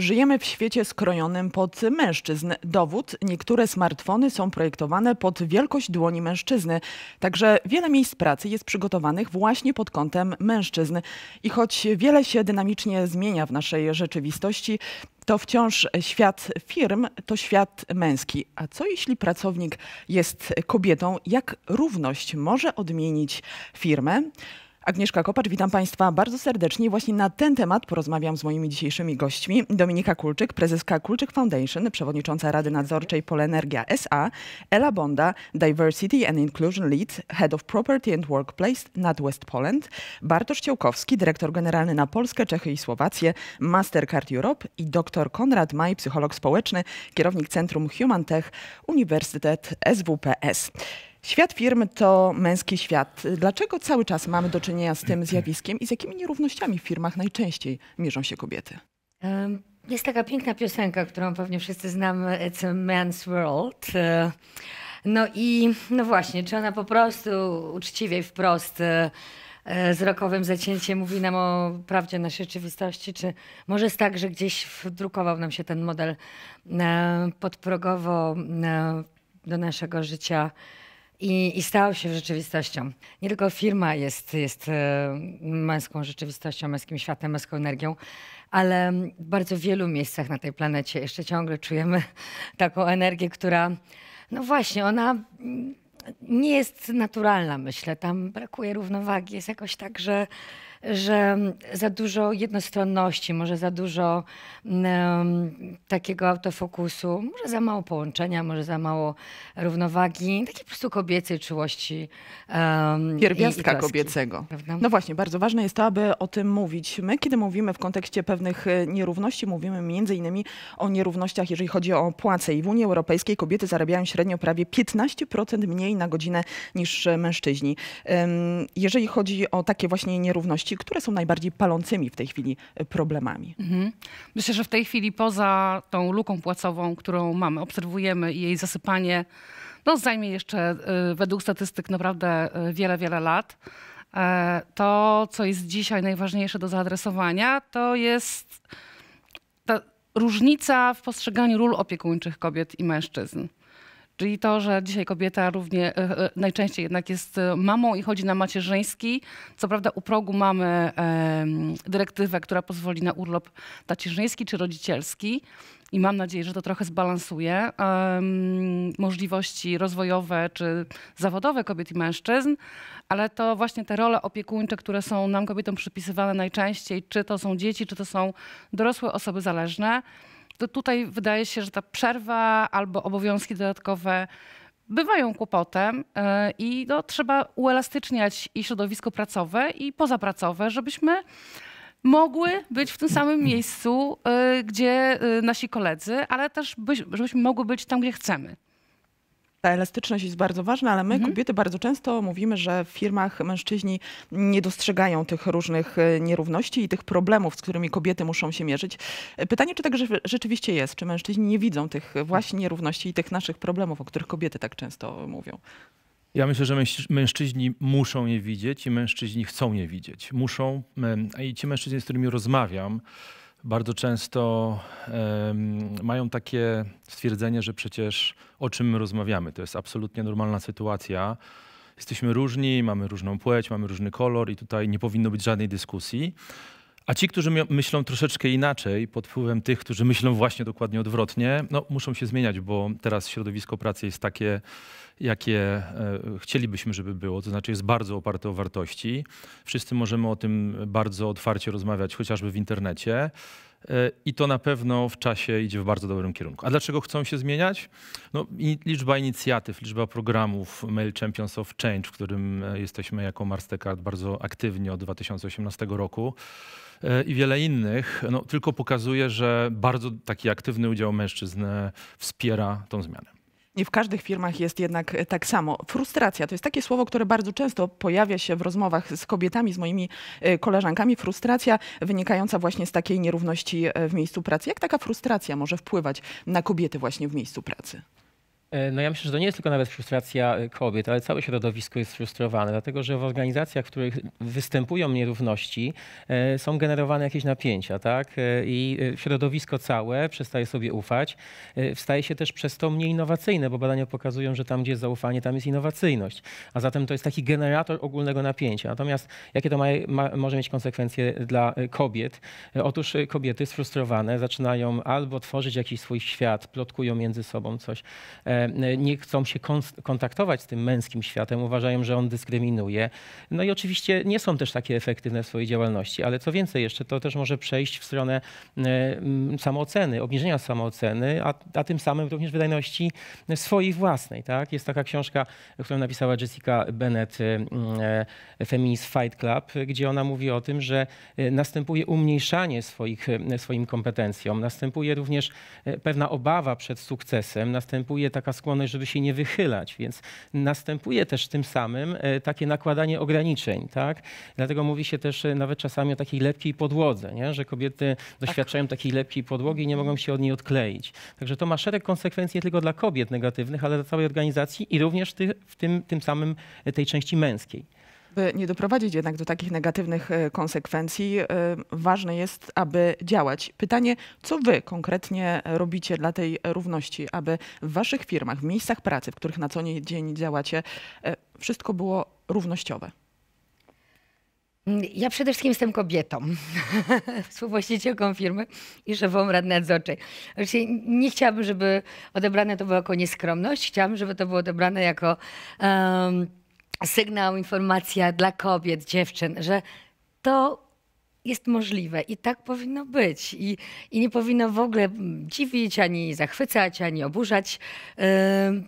Żyjemy w świecie skrojonym pod mężczyzn. Dowód, niektóre smartfony są projektowane pod wielkość dłoni mężczyzny, także wiele miejsc pracy jest przygotowanych właśnie pod kątem mężczyzn. I choć wiele się dynamicznie zmienia w naszej rzeczywistości, to wciąż świat firm to świat męski. A co jeśli pracownik jest kobietą? Jak równość może odmienić firmę? Agnieszka Kopacz, witam Państwa bardzo serdecznie. Właśnie na ten temat porozmawiam z moimi dzisiejszymi gośćmi. Dominika Kulczyk, prezeska Kulczyk Foundation, przewodnicząca Rady Nadzorczej Polenergia SA, Ela Bonda, Diversity and Inclusion Lead, Head of Property and Workplace nad West Poland, Bartosz Ciołkowski, dyrektor generalny na Polskę, Czechy i Słowację, Mastercard Europe i dr Konrad Maj, psycholog społeczny, kierownik Centrum Human Tech Uniwersytet SWPS. Świat firm to męski świat. Dlaczego cały czas mamy do czynienia z tym zjawiskiem i z jakimi nierównościami w firmach najczęściej mierzą się kobiety? Jest taka piękna piosenka, którą pewnie wszyscy znamy, It's a Man's World. E, no i no właśnie, czy ona po prostu uczciwie i wprost e, e, z rokowym zacięciem mówi nam o prawdzie naszej rzeczywistości, czy może jest tak, że gdzieś wdrukował nam się ten model podprogowo do naszego życia i, i się rzeczywistością. Nie tylko firma jest, jest e, męską rzeczywistością, męskim światem, męską energią, ale w bardzo wielu miejscach na tej planecie jeszcze ciągle czujemy taką energię, która, no właśnie, ona nie jest naturalna, myślę. Tam brakuje równowagi. Jest jakoś tak, że że za dużo jednostronności, może za dużo um, takiego autofokusu, może za mało połączenia, może za mało równowagi, takiej po prostu kobiecej czułości. Um, Pierwiastka i, i kobiecego. Prawda? No właśnie, bardzo ważne jest to, aby o tym mówić. My, kiedy mówimy w kontekście pewnych e, nierówności, mówimy między innymi o nierównościach, jeżeli chodzi o płace. I w Unii Europejskiej kobiety zarabiają średnio prawie 15% mniej na godzinę niż mężczyźni. Um, jeżeli chodzi o takie właśnie nierówności, które są najbardziej palącymi w tej chwili e, problemami. Mhm. Myślę, że w tej chwili poza tą luką płacową, którą mamy, obserwujemy i jej zasypanie, no zajmie jeszcze e, według statystyk naprawdę e, wiele, wiele lat. To, co jest dzisiaj najważniejsze do zaadresowania, to jest ta różnica w postrzeganiu ról opiekuńczych kobiet i mężczyzn. Czyli to, że dzisiaj kobieta równie, e, e, najczęściej jednak jest e, mamą i chodzi na macierzyński. Co prawda u progu mamy dyrektywę, która pozwoli na urlop tacierzyński czy rodzicielski i mam nadzieję, że to trochę zbalansuje um, możliwości rozwojowe czy zawodowe kobiet i mężczyzn, ale to właśnie te role opiekuńcze, które są nam kobietom przypisywane najczęściej, czy to są dzieci, czy to są dorosłe osoby zależne, tutaj wydaje się, że ta przerwa albo obowiązki dodatkowe bywają kłopotem e, i no, trzeba uelastyczniać i środowisko pracowe i pozapracowe, żebyśmy mogły być w tym samym miejscu, e, gdzie e, nasi koledzy, ale też byśmy, żebyśmy mogły być tam, gdzie chcemy. Ta elastyczność jest bardzo ważna, ale my, mhm. kobiety, bardzo często mówimy, że w firmach mężczyźni nie dostrzegają tych różnych e, nierówności i tych problemów, z którymi kobiety muszą się mierzyć. E, pytanie, czy tak rzeczywiście jest? Czy mężczyźni nie widzą tych właśnie nierówności i tych naszych problemów, o których kobiety tak często mówią? Ja myślę, że mężczyźni muszą je widzieć i mężczyźni chcą je widzieć. Muszą, i ci mężczyźni, z którymi rozmawiam, bardzo często um, mają takie stwierdzenie, że przecież o czym my rozmawiamy. To jest absolutnie normalna sytuacja. Jesteśmy różni, mamy różną płeć, mamy różny kolor i tutaj nie powinno być żadnej dyskusji. A ci, którzy myślą troszeczkę inaczej, pod wpływem tych, którzy myślą właśnie dokładnie odwrotnie, no, muszą się zmieniać, bo teraz środowisko pracy jest takie, jakie e, chcielibyśmy, żeby było, to znaczy jest bardzo oparte o wartości. Wszyscy możemy o tym bardzo otwarcie rozmawiać, chociażby w internecie. E, i to na pewno w czasie idzie w bardzo dobrym kierunku. A dlaczego chcą się zmieniać? No, liczba inicjatyw, liczba programów Mail Champions of Change, w którym e, jesteśmy jako Mastercard bardzo aktywni od 2018 roku e, i wiele innych, no, tylko pokazuje, że bardzo taki aktywny udział mężczyzn wspiera tą zmianę. Nie w każdych firmach jest jednak e, tak samo. Frustracja to jest takie słowo, które bardzo często pojawia się w rozmowach z kobietami, z moimi e, koleżankami. Frustracja wynikająca właśnie z takiej nierówności e, w miejscu pracy. Jak taka frustracja może wpływać na kobiety właśnie w miejscu pracy? E, no ja myślę, że to nie jest tylko nawet frustracja e, kobiet, ale całe środowisko jest frustrowane, dlatego że w organizacjach, w których występują nierówności, e, są generowane jakieś napięcia, tak? I środowisko całe przestaje sobie ufać, staje się też przez to mniej innowacyjne, bo badania pokazują, że tam, gdzie jest zaufanie, tam jest innowacyjność. A zatem to jest taki generator ogólnego napięcia. Natomiast jakie to ma, ma, może mieć konsekwencje dla kobiet? Otóż kobiety sfrustrowane zaczynają albo tworzyć jakiś swój świat, plotkują między sobą coś, E, nie chcą się kontaktować z tym męskim światem, uważają, że on dyskryminuje. No i oczywiście nie są też takie efektywne w swojej działalności, ale co więcej jeszcze, to też może przejść w stronę e, samooceny, obniżenia samooceny, a, a tym samym również wydajności swojej własnej. Tak? Jest taka książka, którą napisała Jessica Bennett, e, Feminist Fight Club, gdzie ona mówi o tym, że następuje umniejszanie swoich, swoim kompetencjom, następuje również pewna obawa przed sukcesem, następuje taka taka skłonność, żeby się nie wychylać, więc następuje też tym samym e, takie nakładanie ograniczeń, tak? Dlatego mówi się też e, nawet czasami o takiej lepkiej podłodze, nie? że kobiety doświadczają tak. takiej lepkiej podłogi i nie mogą się od niej odkleić. Także to ma szereg konsekwencji nie tylko dla kobiet negatywnych, ale dla całej organizacji i również w tym, tym samym e, tej części męskiej. By nie doprowadzić jednak do takich negatywnych e, konsekwencji, e, ważne jest, aby działać. Pytanie, co wy konkretnie robicie dla tej równości, aby w waszych firmach, w miejscach pracy, w których na co dzień działacie, e, wszystko było równościowe? Ja przede wszystkim jestem kobietą, współwłaścicielką firmy i szefą rad nadzorczej. Oczywiście znaczy, nie chciałabym, żeby odebrane to było jako nieskromność, chciałabym, żeby to było odebrane jako um, sygnał, informacja dla kobiet, dziewczyn, że to jest możliwe i tak powinno być. I, I nie powinno w ogóle dziwić, ani zachwycać, ani oburzać. Yy,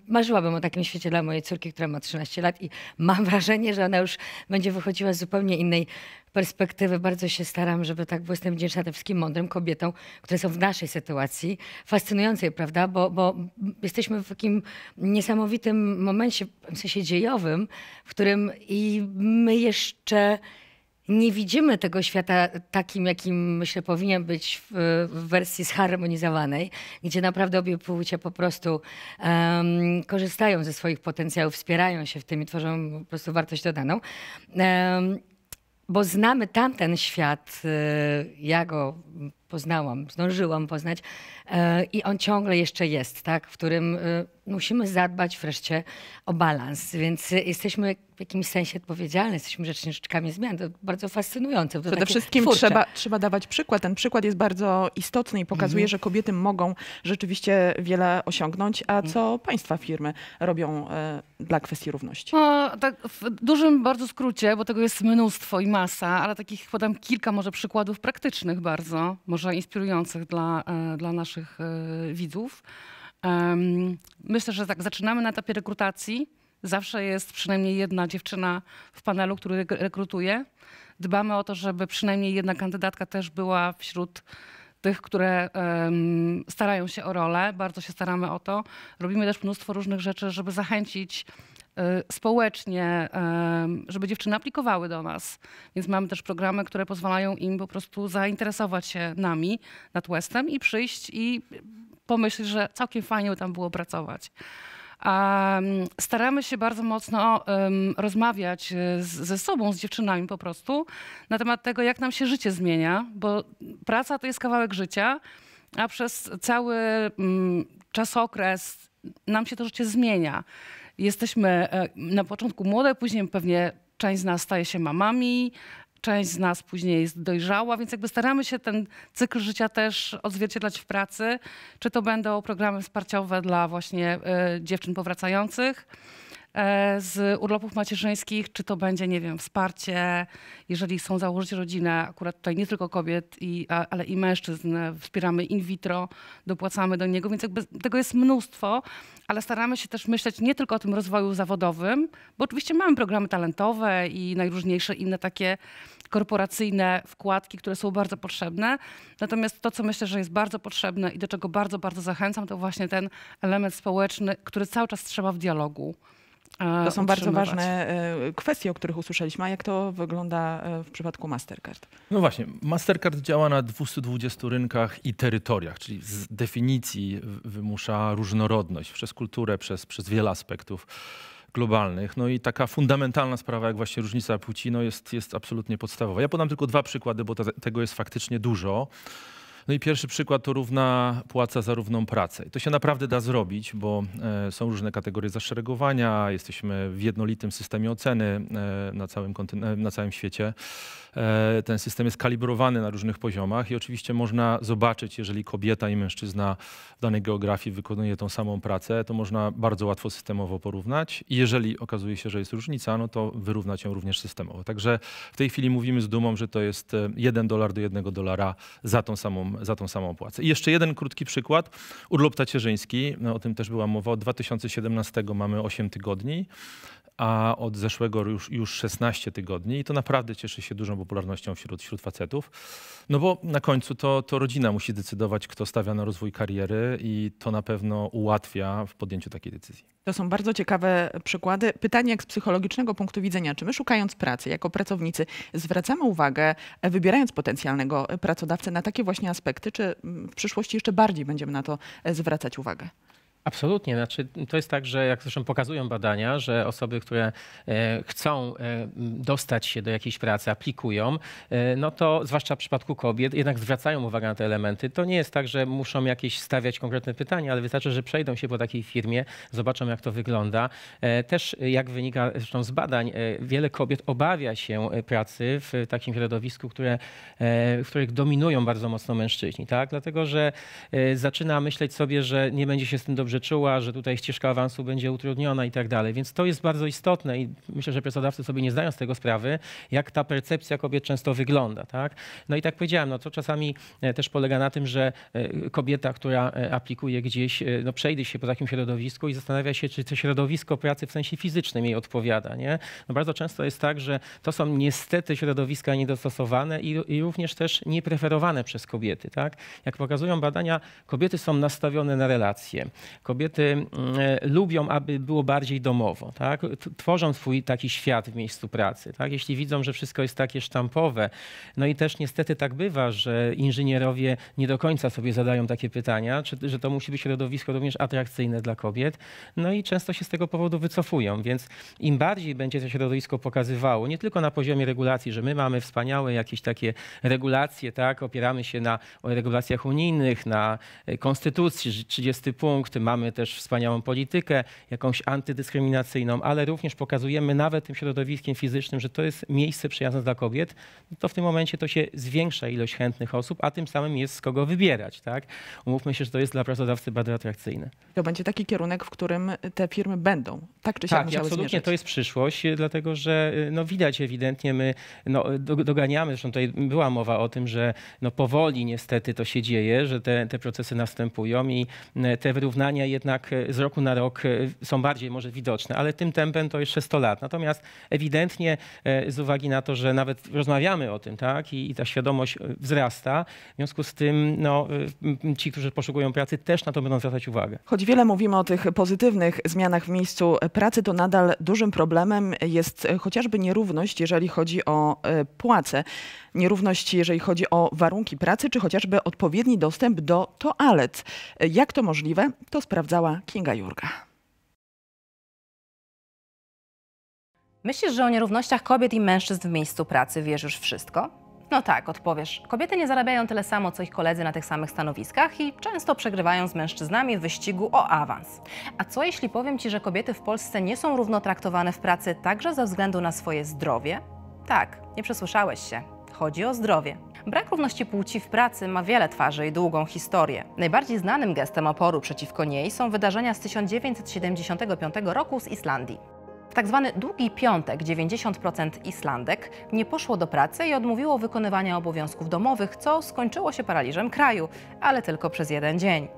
marzyłabym o takim świecie dla mojej córki, która ma 13 lat i mam wrażenie, że ona już będzie wychodziła z zupełnie innej perspektywy. Bardzo się staram, żeby tak było. Jestem wdzięczna tym wszystkim mądrym kobietom, które są w naszej sytuacji. Fascynującej, prawda? Bo, bo jesteśmy w takim niesamowitym momencie, w sensie dziejowym, w którym i my jeszcze nie widzimy tego świata takim, jakim myślę powinien być w, w wersji zharmonizowanej, gdzie naprawdę obie płcie po prostu um, korzystają ze swoich potencjałów, wspierają się w tym i tworzą po prostu wartość dodaną. Um, bo znamy tamten świat, y, ja go poznałam, zdążyłam poznać e, i on ciągle jeszcze jest, tak, w którym y, musimy zadbać wreszcie o balans, więc y, jesteśmy jakimś sensie odpowiedzialne, jesteśmy rzeczniczkami zmian. To bardzo fascynujące. To Przede wszystkim trzeba, trzeba dawać przykład. Ten przykład jest bardzo istotny i pokazuje, mhm. że kobiety mogą rzeczywiście wiele osiągnąć. A mhm. co państwa firmy robią e, dla kwestii równości? No, tak w dużym bardzo skrócie, bo tego jest mnóstwo i masa, ale takich podam kilka może przykładów praktycznych bardzo, może inspirujących dla, e, dla naszych e, widzów. myślę, że tak, zaczynamy na etapie rekrutacji Zawsze jest przynajmniej jedna dziewczyna w panelu, który rekrutuje. Dbamy o to, żeby przynajmniej jedna kandydatka też była wśród tych, które um, starają się o rolę. Bardzo się staramy o to. Robimy też mnóstwo różnych rzeczy, żeby zachęcić y, społecznie, żeby dziewczyny aplikowały do nas. Więc mamy też programy, które pozwalają im po prostu zainteresować się nami nad Westem i przyjść i pomyśleć, że całkiem fajnie by tam było pracować. A staramy się bardzo mocno rozmawiać e, z, ze sobą, z dziewczynami po prostu, na temat tego, jak nam się życie zmienia, bo praca to jest kawałek życia, a przez cały mm, czasokres nam się to życie zmienia. Jesteśmy e, na początku młode, później pewnie część z nas staje się mamami, część z nas później jest dojrzała, więc jakby staramy się ten cykl życia też odzwierciedlać w pracy. Czy to będą programy wsparciowe dla właśnie e, dziewczyn powracających, E, z urlopów macierzyńskich, czy to będzie, nie wiem, wsparcie, jeżeli są założyć rodzinę, akurat tutaj nie tylko kobiet, i, ale i mężczyzn, e, wspieramy in vitro, dopłacamy do niego, więc jakby tego jest mnóstwo, ale staramy się też myśleć nie tylko o tym rozwoju zawodowym, bo oczywiście mamy programy talentowe i najróżniejsze inne takie korporacyjne wkładki, które są bardzo potrzebne. Natomiast to, co myślę, że jest bardzo potrzebne i do czego bardzo, bardzo zachęcam, to właśnie ten element społeczny, który cały czas trzeba w dialogu. To są bardzo ważne e, kwestie, o których usłyszeliśmy. A jak to wygląda e, w przypadku Mastercard? No właśnie, Mastercard działa na 220 rynkach i terytoriach, czyli z definicji wymusza różnorodność przez kulturę, przez, przez wiele aspektów globalnych. No i taka fundamentalna sprawa, jak właśnie różnica płci, no jest, jest absolutnie podstawowa. Ja podam tylko dwa przykłady, bo tego jest faktycznie dużo. No i pierwszy przykład to równa płaca za równą pracę. I to się naprawdę da zrobić, bo e, są różne kategorie zaszeregowania, jesteśmy w jednolitym systemie oceny e, na całym, e, na całym świecie. Ten system jest kalibrowany na różnych poziomach i oczywiście można zobaczyć, jeżeli kobieta i mężczyzna w danej geografii wykonuje tą samą pracę, to można bardzo łatwo systemowo porównać. I jeżeli okazuje się, że jest różnica, no to wyrównać ją również systemowo. Także w tej chwili mówimy z dumą, że to jest 1 dolar do 1 dolara za tą samą za tą samą płacę. I jeszcze jeden krótki przykład. Urlop tacierzyński, no, o tym też była mowa. Od 2017 mamy 8 tygodni a od zeszłego już, już 16 tygodni i to naprawdę cieszy się dużą popularnością wśród, wśród facetów. No bo na końcu to, to rodzina musi decydować, kto stawia na rozwój kariery i to na pewno ułatwia w podjęciu takiej decyzji. To są bardzo ciekawe przykłady. Pytanie jak z psychologicznego punktu widzenia, czy my szukając pracy jako pracownicy zwracamy uwagę, wybierając potencjalnego pracodawcę na takie właśnie aspekty, czy w przyszłości jeszcze bardziej będziemy na to e, zwracać uwagę? Absolutnie. Znaczy, to jest tak, że jak zresztą pokazują badania, że osoby, które e, chcą e, dostać się do jakiejś pracy, aplikują, e, no to zwłaszcza w przypadku kobiet jednak zwracają uwagę na te elementy. To nie jest tak, że muszą jakieś stawiać konkretne pytania, ale wystarczy, że przejdą się po takiej firmie, zobaczą jak to wygląda. Też jak wynika zresztą z badań, wiele kobiet obawia się pracy w takim środowisku, które, w których dominują bardzo mocno mężczyźni. Tak? Dlatego, że zaczyna myśleć sobie, że nie będzie się z tym dobrze dobrze czuła, że tutaj ścieżka awansu będzie utrudniona i tak dalej. Więc to jest bardzo istotne i myślę, że pracodawcy sobie nie zdają z tego sprawy, jak ta percepcja kobiet często wygląda. Tak? No i tak powiedziałem, no to czasami e, też polega na tym, że e, kobieta, która e, aplikuje gdzieś, no przejdzie się po takim środowisku i zastanawia się, czy to środowisko pracy w sensie fizycznym jej odpowiada. Nie? No bardzo często jest tak, że to są niestety środowiska niedostosowane i, i również też niepreferowane przez kobiety. Tak? Jak pokazują badania, kobiety są nastawione na relacje. Kobiety mm, lubią, aby było bardziej domowo, tak? Tworzą swój taki świat w miejscu pracy, tak? Jeśli widzą, że wszystko jest takie sztampowe. No i też niestety tak bywa, że inżynierowie nie do końca sobie zadają takie pytania, czy, że to musi być środowisko również atrakcyjne dla kobiet. No i często się z tego powodu wycofują, więc im bardziej będzie to środowisko pokazywało, nie tylko na poziomie regulacji, że my mamy wspaniałe jakieś takie regulacje, tak? Opieramy się na regulacjach unijnych, na e, konstytucji, 30 punkt, ma mamy też wspaniałą politykę, jakąś antydyskryminacyjną, ale również pokazujemy nawet tym środowiskiem fizycznym, że to jest miejsce przyjazne dla kobiet, no to w tym momencie to się zwiększa ilość chętnych osób, a tym samym jest z kogo wybierać. Tak? Umówmy się, że to jest dla pracodawcy bardzo atrakcyjne. To będzie taki kierunek, w którym te firmy będą, tak czy siak tak, musiały absolutnie to jest przyszłość, e, dlatego że e, no, widać ewidentnie, my no, e, doganiamy, zresztą tutaj była mowa o tym, że no, powoli niestety to się dzieje, że te, te procesy następują i te wyrównania zmiany jednak e, z roku na rok e, są bardziej może widoczne, ale tym tempem to jeszcze 100 lat. Natomiast ewidentnie e, z uwagi na to, że nawet rozmawiamy o tym, tak, i, i ta świadomość wzrasta, w związku z tym no, ci, którzy poszukują pracy, też na to będą zwracać uwagę. Choć wiele mówimy o tych pozytywnych zmianach w miejscu pracy, to nadal dużym problemem jest chociażby nierówność, jeżeli chodzi o płace nierówności, jeżeli chodzi o warunki pracy, czy chociażby odpowiedni dostęp do toalet. Jak to możliwe, to sprawdzała Kinga Jurga. Myślisz, że o nierównościach kobiet i mężczyzn w miejscu pracy wiesz już wszystko? No tak, odpowiesz. Kobiety nie zarabiają tyle samo co ich koledzy na tych samych stanowiskach i często przegrywają z mężczyznami w wyścigu o awans. A co jeśli powiem ci, że kobiety w Polsce nie są równo traktowane w pracy także ze względu na swoje zdrowie? Tak, nie przesłyszałeś się chodzi o zdrowie. Brak równości płci w pracy ma wiele twarzy i długą historię. Najbardziej znanym gestem oporu przeciwko niej są wydarzenia z 1975 roku z Islandii. W tak zwany długi piątek 90% Islandek nie poszło do pracy i odmówiło wykonywania obowiązków domowych, co skończyło się paraliżem kraju, ale tylko przez jeden dzień.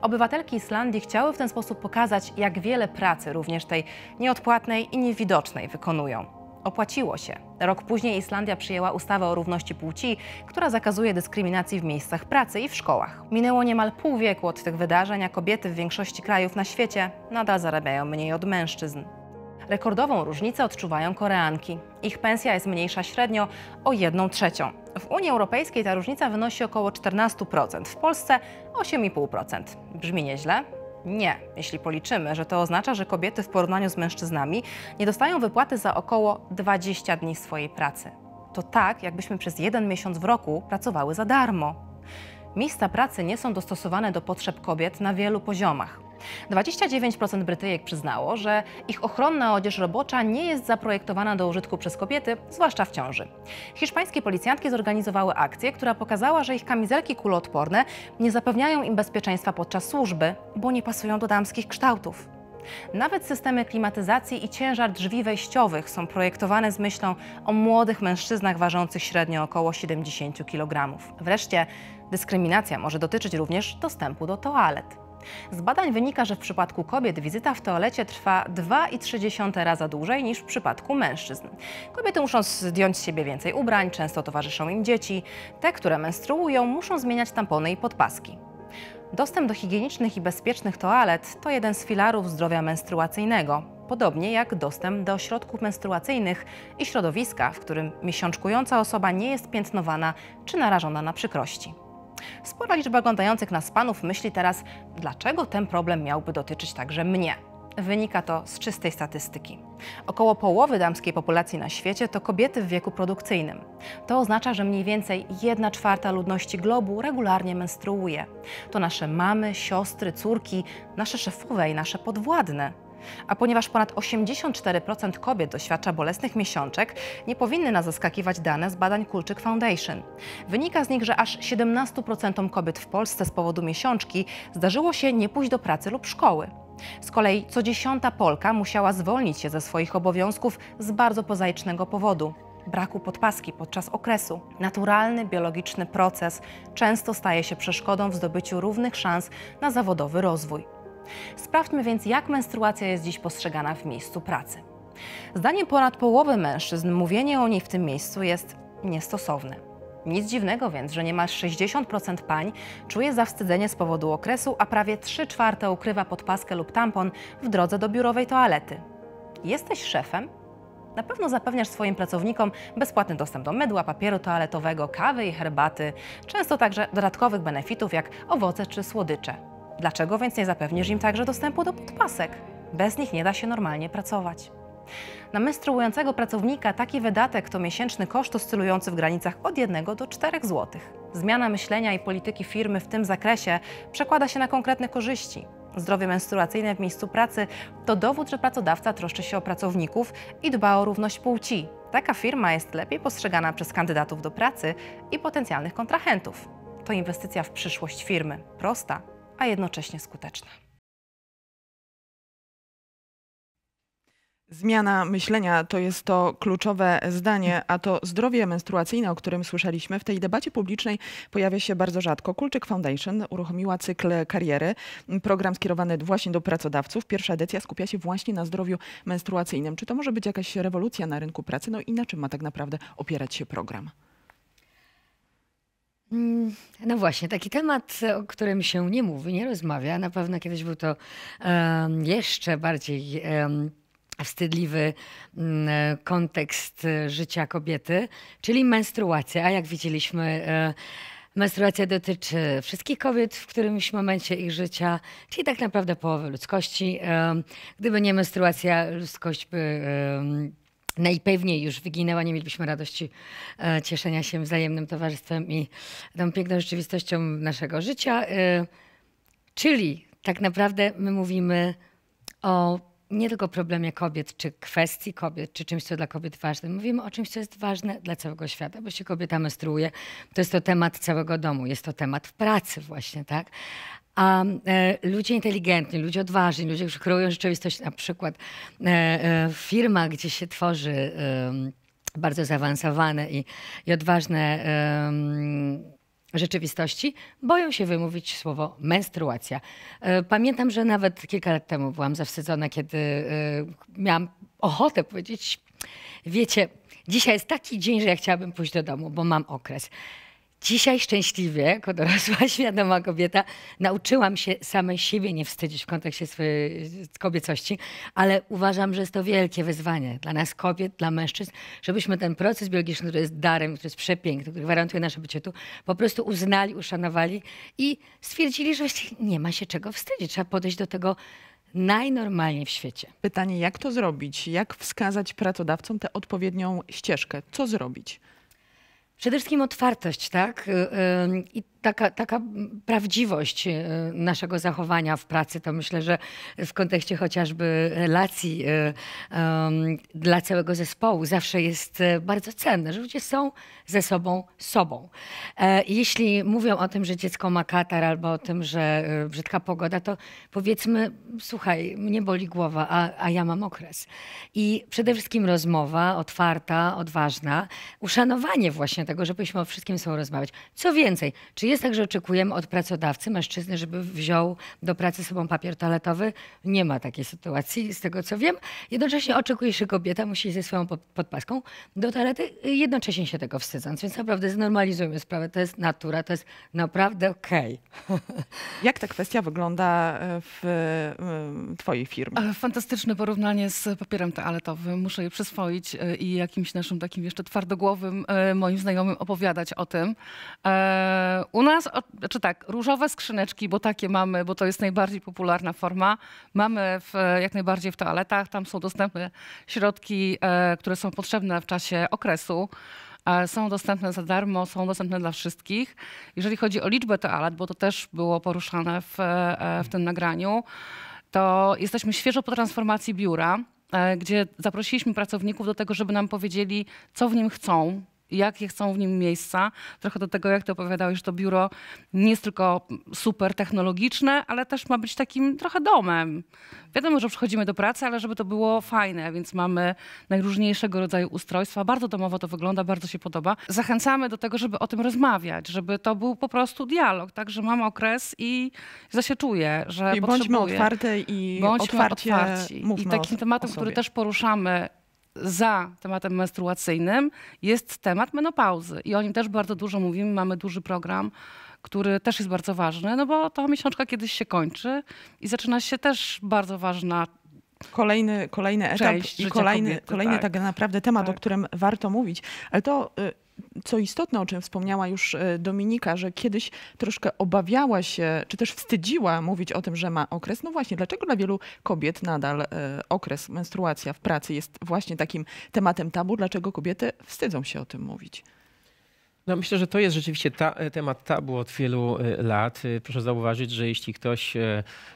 Obywatelki Islandii chciały w ten sposób pokazać, jak wiele pracy, również tej nieodpłatnej i niewidocznej, wykonują. Opłaciło się. Rok później Islandia przyjęła ustawę o równości płci, która zakazuje dyskryminacji w miejscach pracy i w szkołach. Minęło niemal pół wieku od tych wydarzeń, a kobiety w większości krajów na świecie nadal zarabiają mniej od mężczyzn. Rekordową różnicę odczuwają Koreanki. Ich pensja jest mniejsza średnio o 1 trzecią. W Unii Europejskiej ta różnica wynosi około 14%, w Polsce 8,5%. Brzmi nieźle, nie, jeśli policzymy, że to oznacza, że kobiety w porównaniu z mężczyznami nie dostają wypłaty za około 20 dni swojej pracy. To tak, jakbyśmy przez jeden miesiąc w roku pracowały za darmo. Miejsca pracy nie są dostosowane do potrzeb kobiet na wielu poziomach. 29% Brytyjek przyznało, że ich ochronna odzież robocza nie jest zaprojektowana do użytku przez kobiety, zwłaszcza w ciąży. Hiszpańskie policjantki zorganizowały akcję, która pokazała, że ich kamizelki kuloodporne nie zapewniają im bezpieczeństwa podczas służby, bo nie pasują do damskich kształtów. Nawet systemy klimatyzacji i ciężar drzwi wejściowych są projektowane z myślą o młodych mężczyznach ważących średnio około 70 kg. Wreszcie dyskryminacja może dotyczyć również dostępu do toalet. Z badań wynika, że w przypadku kobiet wizyta w toalecie trwa 2,3 raza dłużej niż w przypadku mężczyzn. Kobiety muszą zdjąć z siebie więcej ubrań, często towarzyszą im dzieci. Te, które menstruują, muszą zmieniać tampony i podpaski. Dostęp do higienicznych i bezpiecznych toalet to jeden z filarów zdrowia menstruacyjnego, podobnie jak dostęp do środków menstruacyjnych i środowiska, w którym miesiączkująca osoba nie jest piętnowana czy narażona na przykrości. Spora liczba oglądających nas panów myśli teraz, dlaczego ten problem miałby dotyczyć także mnie. Wynika to z czystej statystyki. Około połowy damskiej populacji na świecie to kobiety w wieku produkcyjnym. To oznacza, że mniej więcej 1 czwarta ludności globu regularnie menstruuje. To nasze mamy, siostry, córki, nasze szefowe i nasze podwładne. A ponieważ ponad 84% kobiet doświadcza bolesnych miesiączek, nie powinny nas zaskakiwać dane z badań Kulczyk Foundation. Wynika z nich, że aż 17% kobiet w Polsce z powodu miesiączki zdarzyło się nie pójść do pracy lub szkoły. Z kolei co dziesiąta Polka musiała zwolnić się ze swoich obowiązków z bardzo pozaicznego powodu braku podpaski podczas okresu. Naturalny, biologiczny proces często staje się przeszkodą w zdobyciu równych szans na zawodowy rozwój. Sprawdźmy więc, jak menstruacja jest dziś postrzegana w miejscu pracy. Zdaniem ponad połowy mężczyzn mówienie o niej w tym miejscu jest niestosowne. Nic dziwnego więc, że niemal 60% pań czuje zawstydzenie z powodu okresu, a prawie 3 czwarte ukrywa podpaskę lub tampon w drodze do biurowej toalety. Jesteś szefem? Na pewno zapewniasz swoim pracownikom bezpłatny dostęp do mydła, papieru toaletowego, kawy i herbaty, często także dodatkowych benefitów jak owoce czy słodycze. Dlaczego więc nie zapewnisz im także dostępu do podpasek? Bez nich nie da się normalnie pracować. Na menstruującego pracownika taki wydatek to miesięczny koszt oscylujący w granicach od 1 do 4 zł. Zmiana myślenia i polityki firmy w tym zakresie przekłada się na konkretne korzyści. Zdrowie menstruacyjne w miejscu pracy to dowód, że pracodawca troszczy się o pracowników i dba o równość płci. Taka firma jest lepiej postrzegana przez kandydatów do pracy i potencjalnych kontrahentów. To inwestycja w przyszłość firmy. Prosta, a jednocześnie skuteczna. Zmiana myślenia to jest to kluczowe zdanie, a to zdrowie menstruacyjne, o którym słyszeliśmy, w tej debacie publicznej pojawia się bardzo rzadko. Kulczyk Foundation uruchomiła cykl kariery, program skierowany właśnie do pracodawców. Pierwsza edycja skupia się właśnie na zdrowiu menstruacyjnym. Czy to może być jakaś rewolucja na rynku pracy? No i na czym ma tak naprawdę opierać się program? Mm, no właśnie, taki temat, o którym się nie mówi, nie rozmawia. Na pewno kiedyś był to um, jeszcze bardziej. Um, wstydliwy mm, kontekst życia kobiety, czyli menstruacja. A jak widzieliśmy, e, menstruacja dotyczy wszystkich kobiet w którymś momencie ich życia, czyli tak naprawdę połowy ludzkości. Gdyby nie menstruacja, ludzkość by najpewniej już wyginęła, nie mielibyśmy radości e, cieszenia się wzajemnym towarzystwem i tą piękną rzeczywistością naszego życia. E, czyli tak naprawdę my mówimy o nie tylko problemie kobiet, czy kwestii kobiet, czy czymś, co dla kobiet ważne. Mówimy o czymś, co jest ważne dla całego świata, bo się kobieta menstruuje, to jest to temat całego domu, jest to temat w pracy właśnie, tak? A e, ludzie inteligentni, ludzie odważni, ludzie, którzy kreują rzeczywistość, na przykład e, e, firma, gdzie się tworzy bardzo zaawansowane i, i odważne rzeczywistości, boją się wymówić słowo menstruacja. Pamiętam, że nawet kilka lat temu byłam zawstydzona, kiedy miałam ochotę powiedzieć, wiecie, dzisiaj jest taki dzień, że ja chciałabym pójść do domu, bo mam okres. Dzisiaj szczęśliwie, jako dorosła, świadoma kobieta, nauczyłam się samej siebie nie wstydzić w kontekście swojej e, kobiecości, ale uważam, że jest to wielkie wyzwanie dla nas kobiet, dla mężczyzn, żebyśmy ten proces biologiczny, który jest darem, który jest przepiękny, który gwarantuje nasze bycie tu, po prostu uznali, uszanowali i stwierdzili, że właściwie nie ma się czego wstydzić. Trzeba podejść do tego najnormalniej w świecie. Pytanie, jak to zrobić? Jak wskazać pracodawcom tę odpowiednią ścieżkę? Co zrobić? Przede wszystkim otwartość, tak? Y, y, I taka, taka prawdziwość e, naszego zachowania w pracy, to myślę, że w kontekście chociażby relacji um, dla całego zespołu zawsze jest e, bardzo cenne, że ludzie są ze sobą sobą. E, jeśli mówią o tym, że dziecko ma katar albo o tym, że brzydka pogoda, to powiedzmy, słuchaj, mnie boli głowa, a, a ja mam okres. I przede wszystkim rozmowa otwarta, odważna, uszanowanie właśnie tego, że o wszystkim sobą rozmawiać. Co więcej, czy jest jest tak, że oczekujemy od pracodawcy, mężczyzny, żeby wziął do pracy sobą papier toaletowy. Nie ma takiej sytuacji, z tego co wiem. Jednocześnie oczekuje się kobieta, musi iść ze swoją podpaską do toalety, jednocześnie się tego wstydząc. Więc naprawdę znormalizujmy sprawę. To jest natura, to jest naprawdę okej. Okay. Jak ta kwestia wygląda e, w e, twojej firmie? E, fantastyczne porównanie z papierem toaletowym. Muszę je przyswoić i jakimś naszym takim jeszcze twardogłowym moim znajomym opowiadać o tym. U nas, znaczy tak, różowe skrzyneczki, bo takie mamy, bo to jest najbardziej popularna forma, mamy w, jak najbardziej w toaletach. Tam są dostępne środki, e, które są potrzebne w czasie okresu e, są dostępne za darmo, są dostępne dla wszystkich. Jeżeli chodzi o liczbę toalet, bo to też było poruszane w, e, w tym nagraniu, to jesteśmy świeżo po transformacji biura, gdzie zaprosiliśmy pracowników do tego, żeby nam powiedzieli, co w nim chcą, jakie chcą w nim miejsca. Trochę do tego, jak ty opowiadałeś, to biuro nie jest tylko super technologiczne, ale też ma być takim trochę domem. Wiadomo, że przychodzimy do pracy, ale żeby to było fajne, więc mamy najróżniejszego rodzaju ustrojstwa. Bardzo domowo to wygląda, bardzo się podoba. Zachęcamy do tego, żeby o tym rozmawiać, żeby to był po prostu dialog, tak, że mam okres i czuję, że I bądźmy otwarte i bądźmy otwarcie otwarci. I takim tematem, który też poruszamy za tematem menstruacyjnym jest temat menopauzy. I o nim też bardzo dużo mówimy. Mamy duży program, który też jest bardzo ważny, no bo ta miesiączka kiedyś się kończy i zaczyna się też bardzo ważna kolejny, kolejny etap i kolejny, kobiety, kolejny tak, tak naprawdę temat, tak. o którym warto mówić. Ale to y, co istotne, o czym wspomniała już e, Dominika, że kiedyś troszkę obawiała się, czy też wstydziła mówić o tym, że ma okres. No właśnie, dlaczego dla wielu kobiet nadal e, okres, menstruacja w pracy jest właśnie takim tematem tabu? Dlaczego kobiety wstydzą się o tym mówić? No myślę, że to jest rzeczywiście ta, e, temat tabu od wielu e, lat. E, proszę zauważyć, że jeśli ktoś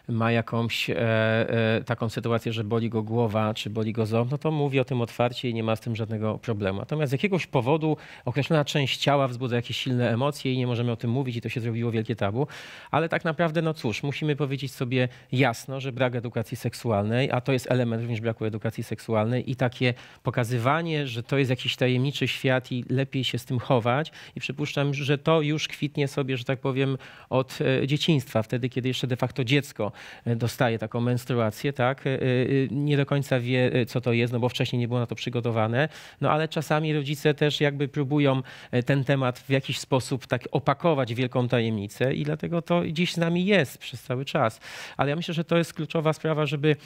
ma jakąś taką sytuację, że boli go głowa czy boli go ząb, no to mówi o tym otwarcie i nie ma z tym żadnego problemu. Natomiast z jakiegoś powodu określona część ciała wzbudza jakieś silne emocje i nie możemy o tym mówić i to się zrobiło wielkie tabu. Ale tak naprawdę, no cóż, musimy powiedzieć sobie jasno, że brak edukacji seksualnej, a to jest element również braku edukacji seksualnej i takie pokazywanie, że to jest jakiś tajemniczy świat i lepiej się z tym chować, i przypuszczam, że to już kwitnie sobie, że tak powiem, od e, dzieciństwa, wtedy, kiedy jeszcze de facto dziecko e, dostaje taką menstruację, tak? E, nie do końca wie, co to jest, no bo wcześniej nie było na to przygotowane, no ale czasami rodzice też jakby próbują ten temat w jakiś sposób tak opakować wielką tajemnicę i dlatego to dziś z nami jest przez cały czas. Ale ja myślę, że to jest kluczowa sprawa, żeby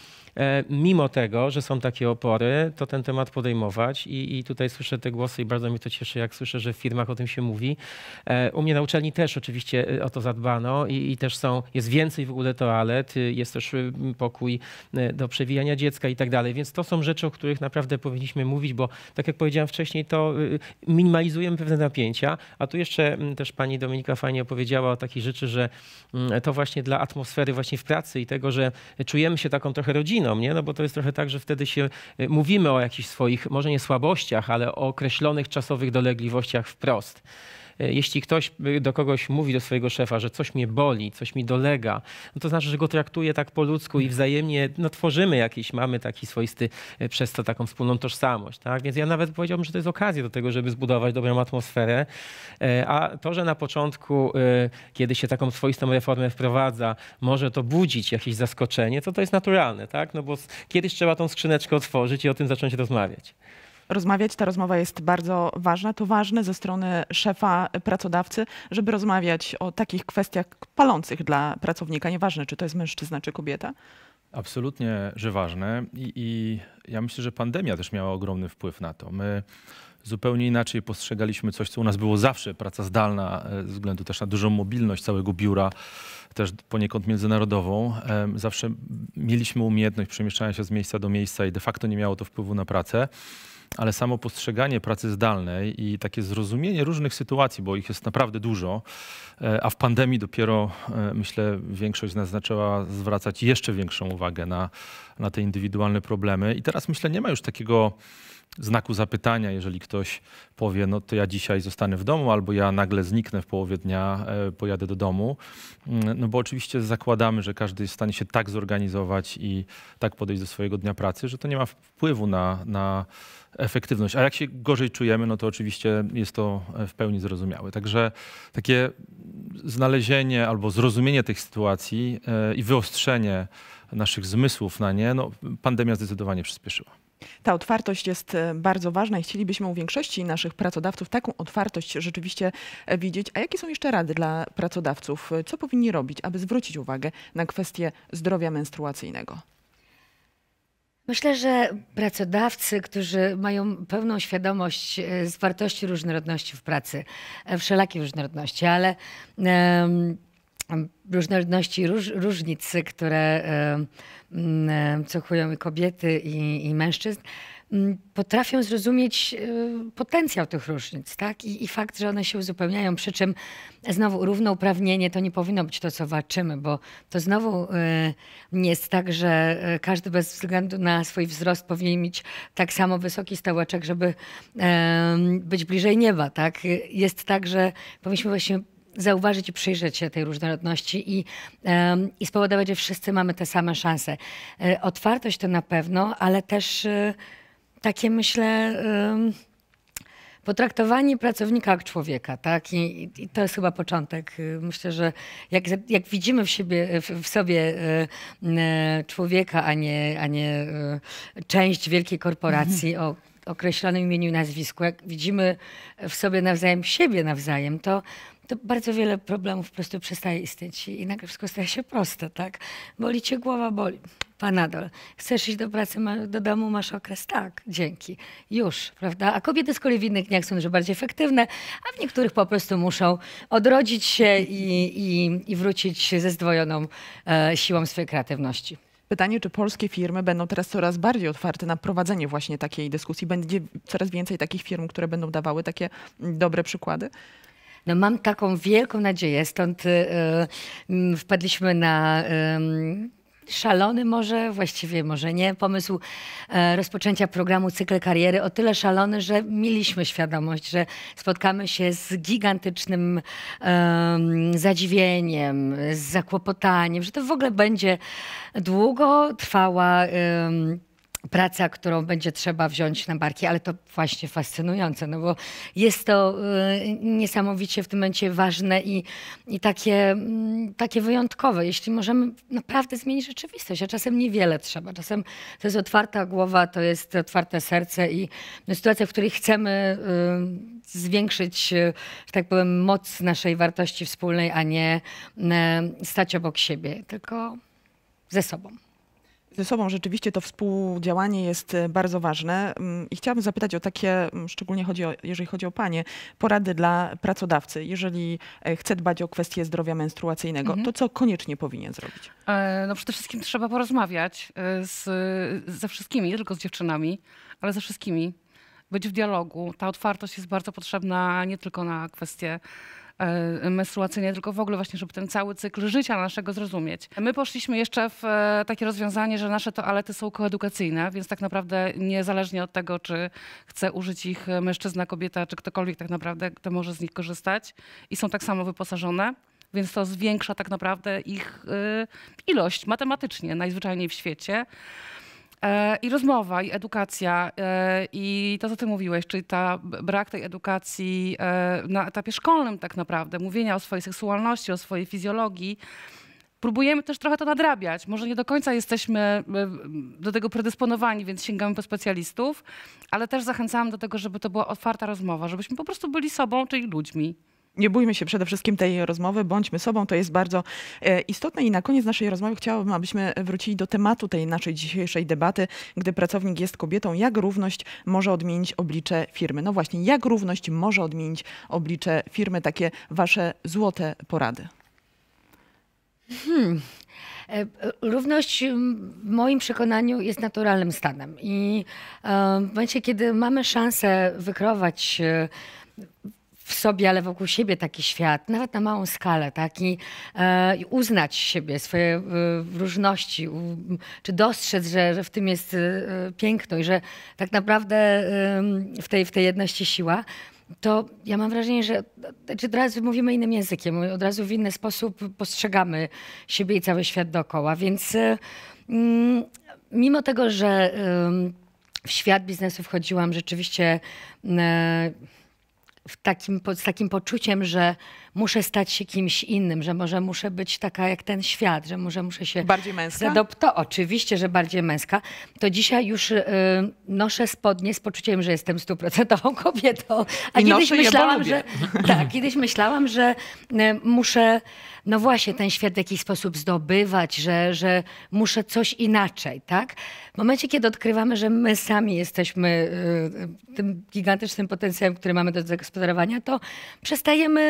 mimo tego, że są takie opory, to ten temat podejmować i, i tutaj słyszę te głosy i bardzo mi to cieszy, jak słyszę, że w firmach o tym tym się mówi. E, u mnie na uczelni też oczywiście e, o to zadbano i, i też są, jest więcej w ogóle toalet, y, jest też y, pokój y, do przewijania dziecka i tak dalej, więc to są rzeczy, o których naprawdę powinniśmy mówić, bo tak jak powiedziałem wcześniej, to minimalizujemy pewne napięcia, a tu jeszcze też pani Dominika fajnie opowiedziała o takiej rzeczy, że to właśnie dla atmosfery właśnie w pracy i tego, że czujemy się taką trochę rodziną, nie? No bo to jest trochę tak, że wtedy się mówimy o jakichś swoich, może nie słabościach, ale o określonych czasowych dolegliwościach wprost. E, jeśli ktoś e, do kogoś mówi, do swojego szefa, że coś mnie boli, coś mi dolega, no to znaczy, że go traktuje tak po ludzku i wzajemnie no, tworzymy jakieś, mamy taki swoisty, e, przez to taką wspólną tożsamość. Tak? Więc ja nawet powiedziałbym, że to jest okazja do tego, żeby zbudować dobrą atmosferę. A to, że na początku, kiedy się taką swoistą reformę wprowadza, może to budzić jakieś zaskoczenie, to to jest naturalne, tak? no bo kiedyś trzeba tą skrzyneczkę otworzyć i o tym zacząć rozmawiać rozmawiać. Ta rozmowa jest bardzo ważna. To ważne ze strony szefa pracodawcy, żeby rozmawiać o takich kwestiach palących dla pracownika, nieważne czy to jest mężczyzna czy kobieta. Absolutnie, że ważne. I, I, ja myślę, że pandemia też miała ogromny wpływ na to. My zupełnie inaczej postrzegaliśmy coś, co u nas było zawsze praca zdalna, e, ze względu też na dużą mobilność całego biura, też poniekąd międzynarodową. Zawsze mieliśmy umiejętność przemieszczania się z miejsca do miejsca i de facto nie miało to wpływu na pracę ale samo postrzeganie pracy zdalnej i takie zrozumienie różnych sytuacji, bo ich jest naprawdę dużo, e, a w pandemii dopiero e, myślę większość z nas zaczęła zwracać jeszcze większą uwagę na, na te indywidualne problemy. I teraz myślę, nie ma już takiego znaku zapytania, jeżeli ktoś powie, no to ja dzisiaj zostanę w domu, albo ja nagle zniknę w połowie dnia, e, pojadę do domu. Mm, no bo oczywiście zakładamy, że każdy jest w stanie się tak zorganizować i tak podejść do swojego dnia pracy, że to nie ma wpływu na, na efektywność. A jak się gorzej czujemy, no to oczywiście jest to e, w pełni zrozumiałe. Także takie znalezienie albo zrozumienie tych sytuacji e, i wyostrzenie naszych zmysłów na nie, no pandemia zdecydowanie przyspieszyła. Ta otwartość jest e, bardzo ważna i chcielibyśmy u większości naszych pracodawców taką otwartość rzeczywiście e, widzieć. A jakie są jeszcze rady dla pracodawców? E, co powinni robić, aby zwrócić uwagę na kwestię zdrowia menstruacyjnego? Myślę, że pracodawcy, którzy mają pełną świadomość wartości różnorodności w pracy, wszelakiej różnorodności, ale różnorodności róż, różnic, które e, e, cechują i kobiety, i, i mężczyzn, potrafią zrozumieć e, potencjał tych różnic tak? I, I, fakt, że one się uzupełniają. Przy czym znowu równouprawnienie to nie powinno być to, co walczymy, bo to znowu nie jest tak, że każdy bez względu na swój wzrost powinien mieć tak samo wysoki stołeczek, żeby być bliżej nieba. Tak? Jest tak, że powinniśmy właśnie zauważyć i przyjrzeć się tej różnorodności i, i spowodować, że wszyscy mamy te same szanse. E, otwartość to na pewno, ale też e, takie myślę potraktowanie pracownika jak człowieka, tak? I, I, to jest chyba początek. E, myślę, że jak, jak widzimy w, siebie, w, w sobie człowieka, a nie, a nie część wielkiej korporacji, mhm. o określonym imieniu i nazwisku, jak widzimy w sobie nawzajem siebie nawzajem, to, to bardzo wiele problemów po prostu przestaje istnieć i nagle wszystko staje się proste, tak? Boli cię głowa, boli. Panadol. Chcesz iść do pracy, do domu, masz okres? Tak, dzięki. Już, prawda? A kobiety z kolei w innych dniach są dużo bardziej efektywne, a w niektórych po prostu muszą odrodzić się i, i, i wrócić ze zdwojoną e, siłą swojej kreatywności. Pytanie, czy polskie firmy będą teraz coraz bardziej otwarte na prowadzenie właśnie takiej dyskusji? Będzie coraz więcej takich firm, które będą dawały takie dobre przykłady? No mam taką wielką nadzieję, stąd y, y, mm, wpadliśmy na. Yy, Szalony może, właściwie może nie, pomysł e, rozpoczęcia programu Cykl Kariery o tyle szalony, że mieliśmy świadomość, że spotkamy się z gigantycznym um, zadziwieniem, z zakłopotaniem, że to w ogóle będzie długo trwała. Um, praca, którą będzie trzeba wziąć na barki, ale to właśnie fascynujące, no bo jest to y, niesamowicie w tym momencie ważne i, i takie, mm, takie wyjątkowe. Jeśli możemy naprawdę zmienić rzeczywistość, a czasem niewiele trzeba, czasem to jest otwarta głowa, to jest otwarte serce i no, sytuacja, w której chcemy y, zwiększyć, y, że tak powiem, moc naszej wartości wspólnej, a nie stać obok siebie, tylko ze sobą ze sobą rzeczywiście to współdziałanie jest e, bardzo ważne mm, i chciałabym zapytać o takie, mm, szczególnie chodzi o, jeżeli chodzi o Panie, porady dla pracodawcy. Jeżeli e, chce dbać o kwestie zdrowia menstruacyjnego, mhm. to co koniecznie powinien zrobić? E, no przede wszystkim trzeba porozmawiać z, ze wszystkimi, nie tylko z dziewczynami, ale ze wszystkimi. Być w dialogu. Ta otwartość jest bardzo potrzebna nie tylko na kwestie E, menstruacyjne, tylko w ogóle właśnie, żeby ten cały cykl życia naszego zrozumieć. My poszliśmy jeszcze w e, takie rozwiązanie, że nasze toalety są koedukacyjne, więc tak naprawdę niezależnie od tego, czy chce użyć ich mężczyzna, kobieta, czy ktokolwiek tak naprawdę, to może z nich korzystać i są tak samo wyposażone więc to zwiększa tak naprawdę ich e, ilość matematycznie najzwyczajniej w świecie. E, I rozmowa, i edukacja, e, i to, co ty mówiłeś, czyli ta brak tej edukacji e, na etapie szkolnym tak naprawdę, mówienia o swojej seksualności, o swojej fizjologii. Próbujemy też trochę to nadrabiać. Może nie do końca jesteśmy do tego predysponowani, więc sięgamy po specjalistów, ale też zachęcam do tego, żeby to była otwarta rozmowa, żebyśmy po prostu byli sobą, czyli ludźmi nie bójmy się przede wszystkim tej rozmowy, bądźmy sobą, to jest bardzo e, istotne. I na koniec naszej rozmowy chciałabym, abyśmy wrócili do tematu tej naszej dzisiejszej debaty, gdy pracownik jest kobietą, jak równość może odmienić oblicze firmy. No właśnie, jak równość może odmienić oblicze firmy? Takie wasze złote porady. Hmm. E, równość w moim przekonaniu jest naturalnym stanem i e, w momencie, kiedy mamy szansę wykrować w sobie, ale wokół siebie taki świat, nawet na małą skalę, tak? I, e, i uznać siebie, swoje e, różności, u, czy dostrzec, że, że w tym jest e, piękno i że tak naprawdę w, tej, w tej jedności siła to ja mam wrażenie, że znaczy od razu mówimy innym językiem, od razu w inny sposób postrzegamy siebie i cały świat dookoła. Więc e, mm, mimo tego, że w świat biznesu wchodziłam rzeczywiście. E, w takim, z takim poczuciem, że muszę stać się kimś innym, że może muszę być taka jak ten świat, że może muszę się... Bardziej męska? To oczywiście, że bardziej męska. To dzisiaj już y, noszę spodnie z poczuciem, że jestem stuprocentową kobietą. A I kiedyś myślałam, że... Tak, kiedyś myślałam, że y, muszę, no właśnie, ten świat w jakiś sposób zdobywać, że, że muszę coś inaczej, tak? W momencie, kiedy odkrywamy, że my sami jesteśmy y, y tym gigantycznym potencjałem, który mamy do zagospodarowania, to przestajemy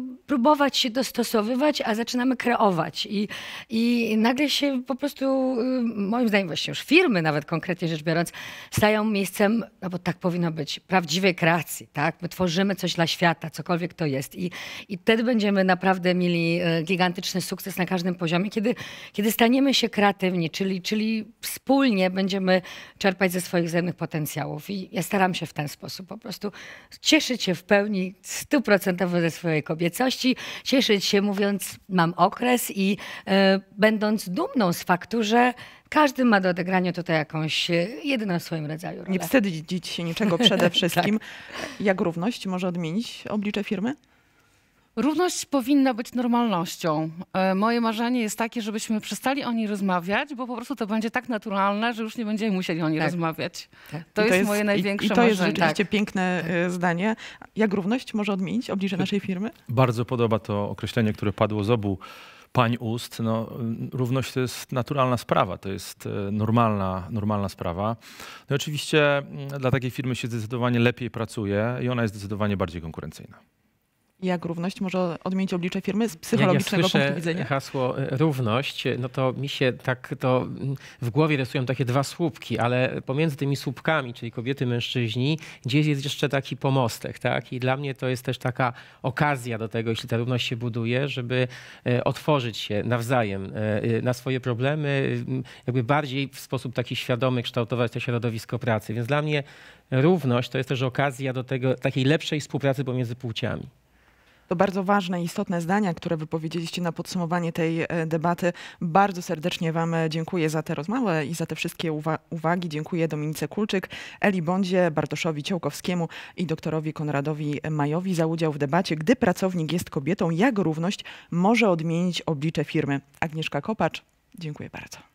y, próbować się dostosowywać, a zaczynamy kreować. I, I nagle się po prostu, y, moim zdaniem właśnie już firmy nawet konkretnie rzecz biorąc, stają miejscem, no bo tak powinno być, prawdziwej kreacji. Tak? My tworzymy coś dla świata, cokolwiek to jest. I, i wtedy będziemy naprawdę mieli y, gigantyczny sukces na każdym poziomie, kiedy, kiedy staniemy się kreatywni, czyli, czyli wspólnie będziemy czerpać ze swoich wzajemnych potencjałów. I ja staram się w ten sposób po prostu cieszyć się w pełni, stuprocentowo ze swojej kobiety kobiecości, cieszyć się mówiąc mam okres i e, będąc dumną z faktu, że każdy ma do odegrania tutaj jakąś e, jedyną w swoim rodzaju rolę. Nie wstydzić się niczego przede wszystkim. tak. Jak równość może odmienić oblicze firmy? Równość powinna być normalnością. E, moje marzenie jest takie, żebyśmy przestali o niej rozmawiać, bo po prostu to będzie tak naturalne, że już nie będziemy musieli o niej tak. rozmawiać. Tak. To, jest to, jest, moje największe marzenie. I, to marzenie. jest rzeczywiście tak. piękne e, tak. zdanie. Jak równość może odmienić oblicze naszej firmy? Bardzo podoba to określenie, które padło z obu pań ust. No, równość to jest naturalna sprawa, to jest e, normalna, normalna sprawa. No i oczywiście mm, dla takiej firmy się zdecydowanie lepiej pracuje i ona jest zdecydowanie bardziej konkurencyjna jak równość może odmienić oblicze firmy z psychologicznego ja punktu widzenia? hasło e, równość, e, no to mi się tak to w głowie rysują takie dwa słupki, ale pomiędzy tymi słupkami, czyli kobiety, mężczyźni, gdzieś jest jeszcze taki pomostek, tak? I dla mnie to jest też taka okazja do tego, jeśli ta równość się buduje, żeby e, otworzyć się nawzajem na swoje problemy, jakby bardziej w sposób taki świadomy kształtować to środowisko pracy. Więc dla mnie równość to jest też okazja do tego, takiej lepszej współpracy pomiędzy płciami. To bardzo ważne, istotne zdania, które wypowiedzieliście na podsumowanie tej e, debaty. Bardzo serdecznie Wam e, dziękuję za tę rozmowę i za te wszystkie uwa uwagi. Dziękuję Dominice Kulczyk, Eli Bondzie, Bartoszowi Ciołkowskiemu i doktorowi Konradowi Majowi za udział w debacie, gdy pracownik jest kobietą, jak równość może odmienić oblicze firmy. Agnieszka Kopacz, dziękuję bardzo.